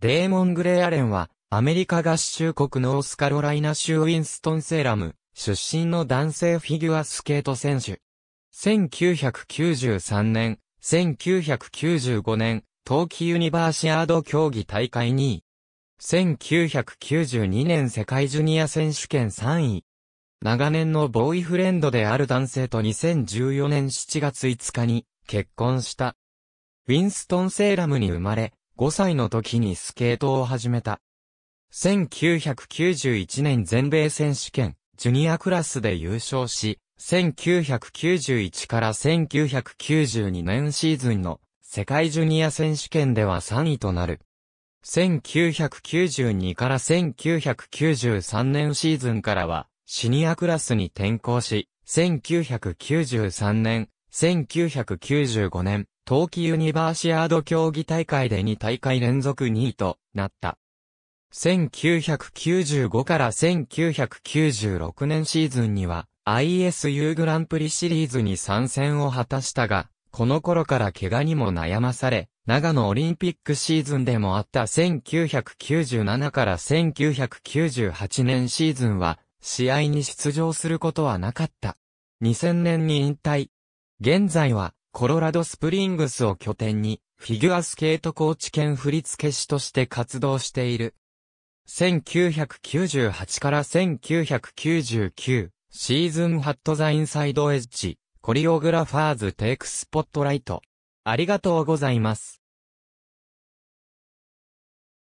レーモン・グレー・アレンは、アメリカ合衆国ノースカロライナ州ウィンストン・セーラム、出身の男性フィギュアスケート選手。1993年、1995年、冬季ユニバーシアード競技大会2位。1992年世界ジュニア選手権3位。長年のボーイフレンドである男性と2014年7月5日に結婚した。ウィンストン・セーラムに生まれ、5歳の時にスケートを始めた。1991年全米選手権、ジュニアクラスで優勝し、1991から1992年シーズンの世界ジュニア選手権では3位となる。1992から1993年シーズンからはシニアクラスに転向し、1993年、1995年、冬季ユニバーシアード競技大会で2大会連続2位となった。1995から1996年シーズンには ISU グランプリシリーズに参戦を果たしたが、この頃から怪我にも悩まされ、長野オリンピックシーズンでもあった1997から1998年シーズンは、試合に出場することはなかった。2000年に引退。現在は、コロラドスプリングスを拠点に、フィギュアスケートコーチ兼振付師として活動している。1998から1999シーズンハットザインサイドエッジコリオグラファーズテイクスポットライトありがとうございます。